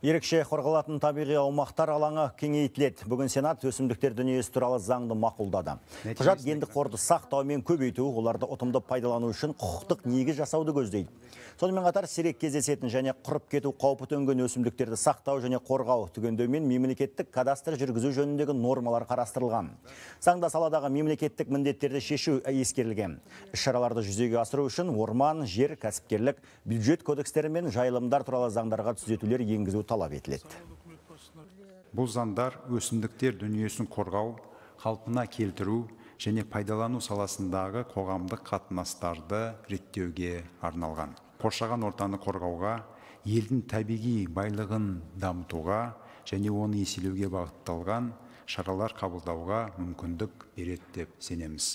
Ерекше қорғалатын табиғи аумақтар алаңы кеңейтілет. Бүгін Сенат өсімдіктер дүниесі туралы заңды мақұлдады. Құжат енді қорды сақтау мен көбейту, оларды ұтымды пайдалану үшін құқықтық негіз жасауды көздейді. Сонымен қатар сирек кездесетін және құрып кету қаупі төнген өсімдіктерді сақтау және қорғау түгендеу мен мемлекеттік кадастр жүргізу жөніндегі нормалар қарастырылған. Заңда саладағы мемлекеттік міндеттерді шешу ескерілген. Іс шараларды жүзеге асыру үшін орман, жер, кәсіпкерлік, бюджет кодекстері мен жайылымдар туралы заңдарға түзетулер енгізу талап етіледі бұл заңдар өсімдіктер дүниесін қорғау қалпына келтіру және пайдалану саласындағы қоғамдық қатынастарды реттеуге арналған қоршаған ортаны қорғауға елдің табиғи байлығын дамытуға және оны еселеуге бағытталған шаралар қабылдауға мүмкіндік береді деп сенеміз